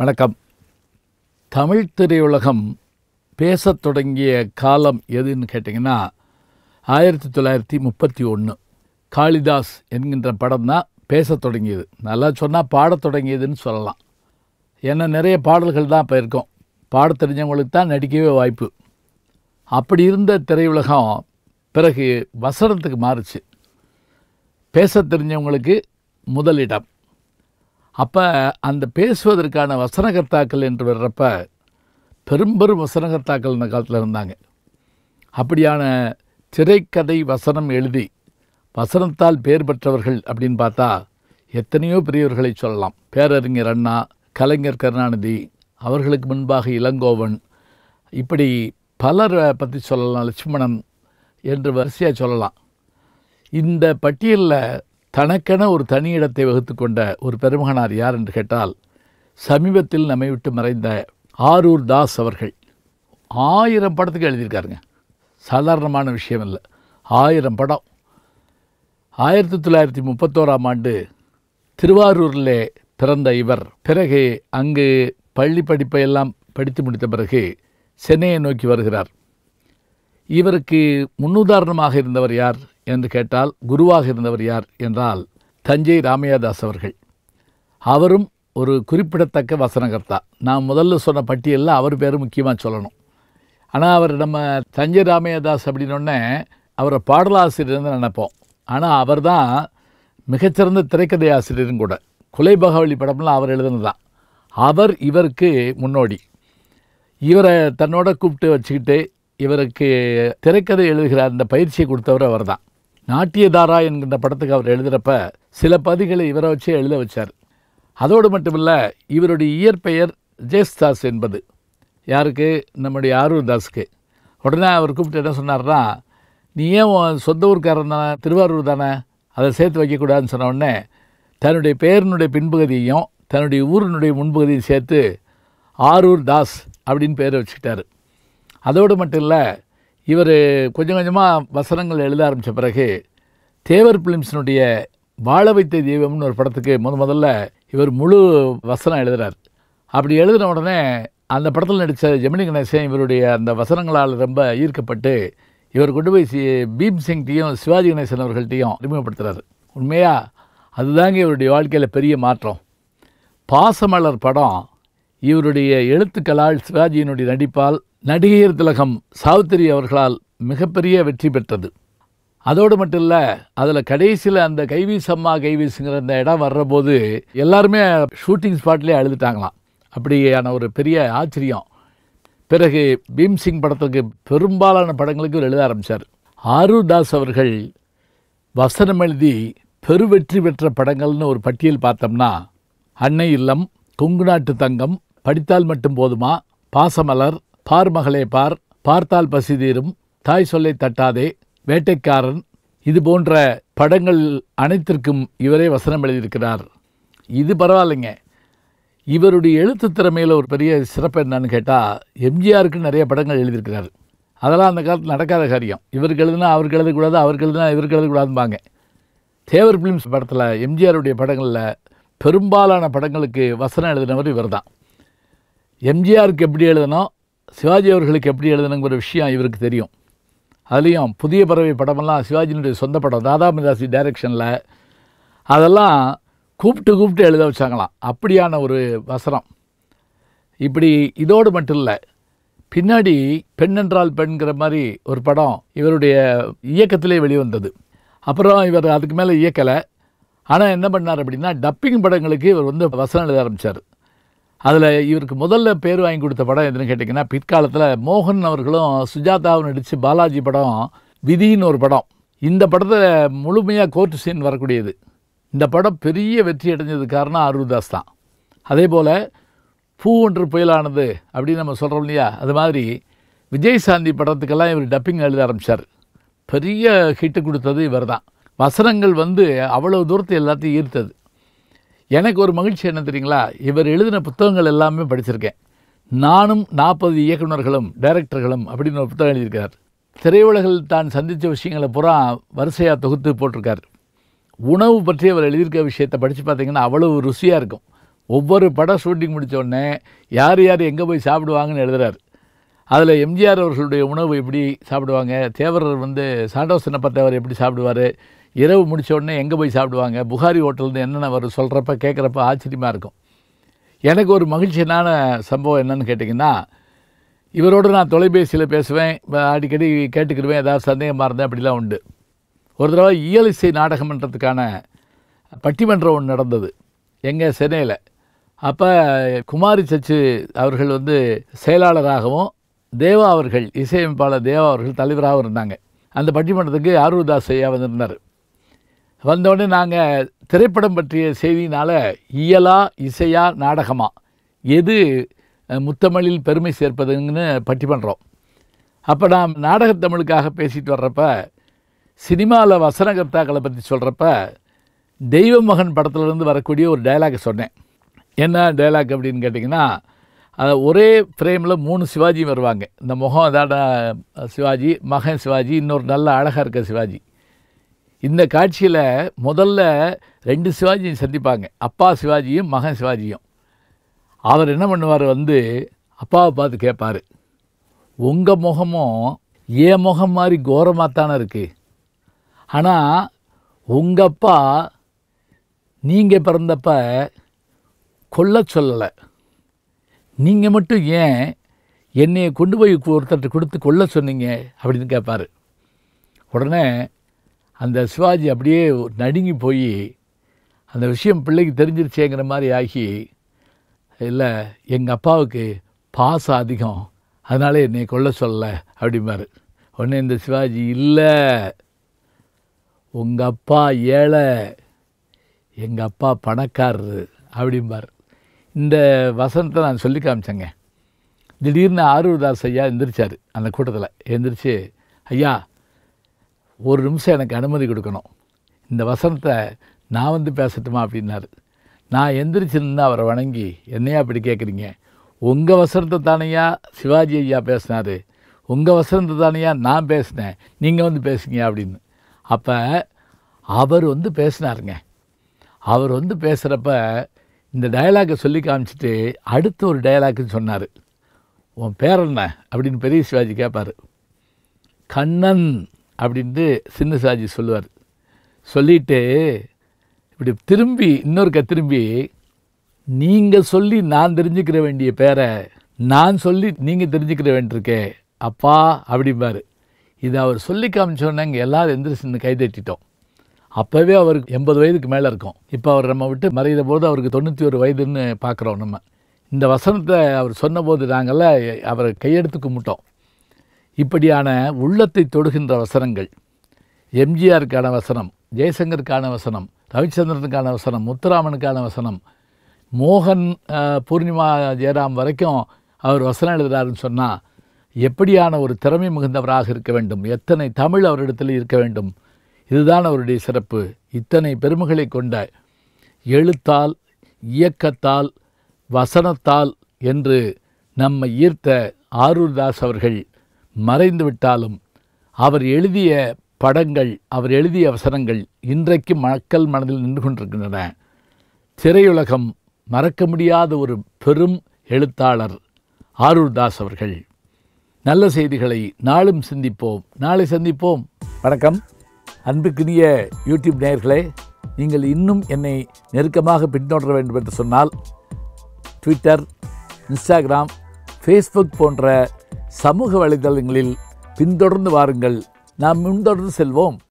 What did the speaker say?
வணக்கம் தமிழ் திரையுலகம் பேசத் தொடங்கிய காலம் எதுன்னு கேட்டிங்கன்னா ஆயிரத்தி தொள்ளாயிரத்தி முப்பத்தி ஒன்று காளிதாஸ் என்கின்ற படம் தான் பேசத் தொடங்கியது நல்லா சொன்னால் பாடத் தொடங்கியதுன்னு சொல்லலாம் ஏன்னா நிறைய பாடல்கள் தான் இப்போ இருக்கும் பாட தெரிஞ்சவங்களுக்கு தான் நடிக்கவே வாய்ப்பு அப்படி இருந்த திரையுலகம் பிறகு வசனத்துக்கு மாறுச்சு பேச தெரிஞ்சவங்களுக்கு முதலிடம் அப்போ அந்த பேசுவதற்கான வசனகர்த்தாக்கள் என்று வர்றப்ப பெரும்பெரும் வசனகர்த்தாக்கள் இந்த காலத்தில் இருந்தாங்க அப்படியான திரைக்கதை வசனம் எழுதி வசனத்தால் பேர் பெற்றவர்கள் அப்படின்னு பார்த்தா எத்தனையோ பெரியவர்களை சொல்லலாம் பேரறிஞர் அண்ணா கலைஞர் கருணாநிதி அவர்களுக்கு முன்பாக இளங்கோவன் இப்படி பலரை பற்றி சொல்லலாம் லட்சுமணன் என்று வரிசையாக சொல்லலாம் இந்த பட்டியலில் தனக்கென ஒரு தனி இடத்தை வகுத்து கொண்ட ஒரு பெருமகனார் யார் என்று கேட்டால் சமீபத்தில் நம்மை விட்டு மறைந்த ஆரூர் தாஸ் அவர்கள் ஆயிரம் படத்துக்கு எழுதியிருக்காருங்க சாதாரணமான விஷயம் இல்லை ஆயிரம் படம் ஆயிரத்தி தொள்ளாயிரத்தி முப்பத்தோராம் ஆண்டு திருவாரூரில் பிறந்த இவர் பிறகு அங்கு பள்ளி படிப்பை எல்லாம் படித்து முடித்த பிறகு சென்னையை நோக்கி வருகிறார் இவருக்கு முன்னுதாரணமாக இருந்தவர் யார் என்று கேட்டால் குருவாக இருந்தவர் யார் என்றால் தஞ்சை ராமையாதாஸ் அவர்கள் அவரும் ஒரு குறிப்பிடத்தக்க வசனகர்த்தா நான் முதல்ல சொன்ன பட்டியலில் அவர் பேர் முக்கியமாக சொல்லணும் ஆனால் அவர் நம்ம தஞ்சை ராமையாதாஸ் அப்படின்னொடனே அவரை பாடலாசிரியர்னு நினைப்போம் ஆனால் அவர் தான் மிகச்சிறந்த திரைக்கதை ஆசிரியரும் கூட குலை பகவலி படம்லாம் அவர் எழுதுனதுதான் அவர் இவருக்கு முன்னோடி இவரை தன்னோட கூப்பிட்டு வச்சுக்கிட்டு இவருக்கு திரைக்கதை எழுதுகிற அந்த பயிற்சியை கொடுத்தவர் அவர் தான் நாட்டியதாரா என்கின்ற படத்துக்கு அவர் எழுதுகிறப்ப சில பதிகளை இவரை வச்சே எழுத வச்சார் அதோடு மட்டுமில்லை இவருடைய இயற்பெயர் ஜெயஸ்தாஸ் என்பது யாருக்கு நம்முடைய ஆரூர் தாஸுக்கு உடனே அவர் கூப்பிட்டு என்ன சொன்னார்னா நீ ஏன் சொந்த ஊருக்காரன் தானே திருவாரூர் தானே அதை சேர்த்து வைக்கக்கூடாதுன்னு சொன்ன உடனே தன்னுடைய பெயரினுடைய பின்பகுதியையும் தன்னுடைய ஊரினுடைய முன்பகுதியும் சேர்த்து ஆரூர் தாஸ் அப்படின்னு பேரை வச்சுக்கிட்டார் அதோடு மட்டும் இல்லை இவர் கொஞ்சம் கொஞ்சமாக வசனங்கள் எழுத ஆரம்பித்த பிறகு தேவர் பிலிம்ஸினுடைய வாழ வைத்த தெய்வம்னு ஒரு படத்துக்கு முத முதல்ல இவர் முழு வசனம் எழுதுகிறார் அப்படி எழுதின உடனே அந்த படத்தில் நடித்த ஜெமினி கணேசன் இவருடைய அந்த வசனங்களால் ரொம்ப ஈர்க்கப்பட்டு இவர் கொண்டு போய் சி பீம் சிங்டையும் சிவாஜி கணேசன் அவர்கள்ட்டையும் அறிமுகப்படுத்துகிறார் உண்மையாக அதுதாங்க இவருடைய வாழ்க்கையில் பெரிய மாற்றம் பாசமலர் படம் இவருடைய எழுத்துக்களால் சிவாஜியினுடைய நடிப்பால் நடிகையர் திலகம் சாவித்திரி அவர்களால் மிகப்பெரிய வெற்றி பெற்றது அதோடு மட்டும் இல்லை அதில் கடைசியில் அந்த கைவீசம்மா கைவீசுங்கிற அந்த இடம் வர்றபோது எல்லாருமே ஷூட்டிங் ஸ்பாட்லேயே அழுதுட்டாங்களாம் அப்படியான ஒரு பெரிய ஆச்சரியம் பிறகு பீம்சிங் படத்துக்கு பெரும்பாலான படங்களுக்கு எழுத ஆரம்பித்தார் ஆருதாஸ் தாஸ் அவர்கள் வசனம் எழுதி பெருவெற்றி பெற்ற படங்கள்னு ஒரு பட்டியல் பார்த்தோம்னா அன்னை இல்லம் கொங்கு நாட்டு தங்கம் படித்தால் மட்டும் போதுமா பாசமலர் பார் மகளே பார் பார்த்தால் பசிதீரும் தாய் சொல்லை தட்டாதே வேட்டைக்காரன் இது போன்ற படங்கள் அனைத்திற்கும் இவரே வசனம் எழுதியிருக்கிறார் இது பரவாயில்லைங்க இவருடைய எழுத்து திறமையில் ஒரு பெரிய சிறப்பு என்னன்னு கேட்டால் எம்ஜிஆருக்கு நிறைய படங்கள் எழுதியிருக்கிறார் அதெல்லாம் அந்த காலத்தில் நடக்காத காரியம் இவருக்கு எழுதுனா அவருக்கு எழுதக்கூடாது அவருக்கு எழுதுனா இவருக்கு எழுதக்கூடாதும்பாங்க தேவர் ஃபிலிம்ஸ் படத்தில் எம்ஜிஆருடைய படங்களில் பெரும்பாலான படங்களுக்கு வசனம் எழுதினவர் இவர் தான் எம்ஜிஆருக்கு எப்படி எழுதணும் சிவாஜி அவர்களுக்கு எப்படி எழுதணுங்கிற விஷயம் இவருக்கு தெரியும் அதுலேயும் புதிய பறவை படமெல்லாம் சிவாஜியினுடைய சொந்த படம் தாதாமிதாசி டைரெக்ஷனில் அதெல்லாம் கூப்பிட்டு கூப்பிட்டு எழுத வச்சாங்களாம் அப்படியான ஒரு வசனம் இப்படி இதோடு மட்டும் இல்லை பின்னாடி பெண் என்றால் பெண்கிற மாதிரி ஒரு படம் இவருடைய இயக்கத்திலே வெளிவந்தது அப்புறம் இவர் அதுக்கு மேலே இயக்கலை ஆனால் என்ன பண்ணார் அப்படின்னா டப்பிங் படங்களுக்கு இவர் வந்து வசனம் எழுத ஆரம்பித்தார் அதில் இவருக்கு முதல்ல பேர் வாங்கி கொடுத்த படம் எதுன்னு கேட்டிங்கன்னா பிற்காலத்தில் மோகன் அவர்களும் சுஜாதாவும் நடித்து பாலாஜி படம் விதின்னு ஒரு படம் இந்த படத்தில் முழுமையாக கோர்ட் சீன் வரக்கூடியது இந்த படம் பெரிய வெற்றி அடைஞ்சது காரணம் அருள்தாஸ் தான் அதே போல் பூ ஒன்று புயலானது அப்படின்னு நம்ம சொல்கிறோம் இல்லையா அது மாதிரி விஜய் சாந்தி படத்துக்கெல்லாம் இவர் டப்பிங் எழுத ஆரம்பித்தார் பெரிய ஹிட்டு கொடுத்தது இவர் தான் வசனங்கள் வந்து அவ்வளோ தூரத்தை எல்லாத்தையும் ஈர்த்தது எனக்கு ஒரு மகிழ்ச்சி என்ன தெரியுங்களா இவர் எழுதின புத்தகங்கள் எல்லாமே படிச்சிருக்கேன் நானும் நாற்பது இயக்குநர்களும் டைரக்டர்களும் அப்படின்னு ஒரு புத்தகம் எழுதியிருக்கார் திரையுலகில் தான் சந்தித்த விஷயங்களை பூரா வரிசையாக தொகுத்து போட்டிருக்கார் உணவு பற்றி அவர் எழுதியிருக்க விஷயத்தை படித்து பார்த்திங்கன்னா அவ்வளோ ருசியாக இருக்கும் ஒவ்வொரு படம் ஷூட்டிங் முடித்தோடனே யார் யார் எங்கே போய் சாப்பிடுவாங்கன்னு எழுதுகிறார் அதில் எம்ஜிஆர் அவர்களுடைய உணவு எப்படி சாப்பிடுவாங்க தேவரர் வந்து சாண்டோசனை பார்த்தவர் எப்படி சாப்பிடுவார் இரவு முடித்த உடனே எங்கே போய் சாப்பிடுவாங்க புகாரி ஹோட்டல்னு என்னென்ன வரும் சொல்கிறப்ப கேட்குறப்ப ஆச்சரியமாக இருக்கும் எனக்கு ஒரு மகிழ்ச்சியான சம்பவம் என்னன்னு கேட்டிங்கன்னா இவரோடு நான் தொலைபேசியில் பேசுவேன் அடிக்கடி கேட்டுக்கிடுவேன் ஏதாவது சந்தேகமாக இருந்தேன் அப்படிலாம் உண்டு ஒரு தடவை இயல் இசை நாடகம்ன்றதுக்கான பட்டிமன்றம் ஒன்று நடந்தது எங்கள் சென்னையில் அப்போ குமாரி சச்சு அவர்கள் வந்து செயலாளராகவும் தேவா அவர்கள் இசையமைப்பாளர் தேவா அவர்கள் தலைவராகவும் இருந்தாங்க அந்த பட்டிமன்றத்துக்கு அருள்தாஸ் ஐயா வந்திருந்தார் வந்தோடனே நாங்கள் திரைப்படம் பற்றிய செய்தினால் இயலா இசையா நாடகமாக எது முத்தமிழில் பெருமை சேர்ப்பதுன்னு பட்டி பண்ணுறோம் அப்போ நாம் நாடகத்தமிழுக்காக பேசிட்டு வர்றப்ப சினிமாவில் வசனகர்த்தாக்களை பற்றி சொல்கிறப்ப தெய்வ மகன் படத்துலேருந்து வரக்கூடிய ஒரு டைலாக் சொன்னேன் என்ன டைலாக் அப்படின்னு கேட்டிங்கன்னா ஒரே ஃப்ரேமில் மூணு சிவாஜி வருவாங்க இந்த முகம் அதான சிவாஜி மகன் சிவாஜி இன்னொரு நல்ல அழகாக இருக்க சிவாஜி இந்த காட்சியில் முதல்ல ரெண்டு சிவாஜியும் சந்திப்பாங்க அப்பா சிவாஜியும் மகன் சிவாஜியும் அவர் என்ன பண்ணுவார் வந்து அப்பாவை பார்த்து கேட்பார் உங்கள் முகமும் ஏன் முகம் மாதிரி கோரமாக தானே இருக்குது ஆனால் உங்கள் அப்பா நீங்கள் பிறந்தப்ப கொல்ல சொல்லலை நீங்கள் மட்டும் ஏன் என்னையை கொண்டு போய் ஒருத்தர்கிட்ட கொடுத்து கொல்ல சொன்னீங்க அப்படின்னு கேட்பார் உடனே அந்த சிவாஜி அப்படியே நடுங்கி போய் அந்த விஷயம் பிள்ளைக்கு தெரிஞ்சிருச்சேங்கிற மாதிரி ஆகி இல்லை எங்கள் அப்பாவுக்கு பாசம் அதிகம் அதனால் என்னை கொல்ல சொல்லலை அப்படிம்பார் உடனே இந்த சிவாஜி இல்லை உங்கள் அப்பா ஏழை எங்கள் அப்பா பணக்காரரு அப்படிம்பார் இந்த வசனத்தை நான் சொல்லி காமிச்சேங்க திடீர்னு ஆர்வதாஸ் ஐயா எந்திரிச்சார் அந்த கூட்டத்தில் எந்திரிச்சு ஐயா ஒரு நிமிஷம் எனக்கு அனுமதி கொடுக்கணும் இந்த வசனத்தை நான் வந்து பேசட்டுமா அப்படின்னாரு நான் எந்திரிச்சிருந்து அவரை வணங்கி என்னையா அப்படி கேட்குறீங்க உங்கள் வசனத்தை தானையா சிவாஜி ஐயா பேசினார் உங்கள் வசனத்தை தானையா நான் பேசினேன் நீங்கள் வந்து பேசுங்க அப்படின்னு அப்போ அவர் வந்து பேசினாருங்க அவர் வந்து பேசுகிறப்ப இந்த டயலாகை சொல்லி காமிச்சிட்டு அடுத்து ஒரு டயலாக்குன்னு சொன்னார் உன் பேர் என்ன அப்படின்னு பெரிய சிவாஜி கேட்பார் கண்ணன் அப்படின்ட்டு சின்ன சாஜி சொல்லுவார் சொல்லிட்டு இப்படி திரும்பி இன்னொருக்க திரும்பி நீங்கள் சொல்லி நான் தெரிஞ்சுக்கிற வேண்டிய பேரை நான் சொல்லி நீங்கள் தெரிஞ்சுக்கிற வேண்டியிருக்கே அப்பா அப்படிம்பார் இதை அவர் சொல்லி காமிச்சோன்னாங்க இங்கே எல்லோரும் எந்திரிச்சுன்னு கைதட்டிட்டோம் அப்போவே அவருக்கு எண்பது வயதுக்கு மேலே இருக்கும் இப்போ அவர் நம்ம விட்டு மறைகிற போது அவருக்கு தொண்ணூற்றி ஒரு வயதுன்னு பார்க்குறோம் நம்ம இந்த வசனத்தை அவர் சொன்னபோது நாங்கள்லாம் அவரை கையெடுத்து கும்பிட்டோம் இப்படியான உள்ளத்தை தொடுகின்ற வசனங்கள் எம்ஜிஆருக்கான வசனம் ஜெயசங்கருக்கான வசனம் ரவிச்சந்திரனுக்கான வசனம் முத்துராமனுக்கான வசனம் மோகன் பூர்ணிமா ஜெயராம் வரைக்கும் அவர் வசனம் எழுதுகிறாருன்னு சொன்னால் எப்படியான ஒரு திறமை மிகுந்தவராக இருக்க வேண்டும் எத்தனை தமிழ் அவரிடத்தில் இருக்க வேண்டும் இதுதான் அவருடைய சிறப்பு இத்தனை பெருமைகளை கொண்ட எழுத்தால் இயக்கத்தால் வசனத்தால் என்று நம்மை ஈர்த்த ஆரூர்தாஸ் அவர்கள் மறைந்து விட்டாலும் அவர் எழுதிய படங்கள் அவர் எழுதிய அவசரங்கள் இன்றைக்கு மக்கள் மனதில் நின்று கொண்டிருக்கின்றன திரையுலகம் மறக்க முடியாத ஒரு பெரும் எழுத்தாளர் ஆரூர்தாஸ் அவர்கள் நல்ல செய்திகளை நாளும் சிந்திப்போம் நாளை சந்திப்போம் வணக்கம் அன்புக்குரிய யூடியூப் நேயர்களே நீங்கள் இன்னும் என்னை நெருக்கமாக பின்தொடர வேண்டும் என்று சொன்னால் ட்விட்டர் இன்ஸ்டாகிராம் ஃபேஸ்புக் போன்ற சமூக வலைதளங்களில் பின்தொடர்ந்து வாருங்கள் நாம் முன்தொடர்ந்து செல்வோம்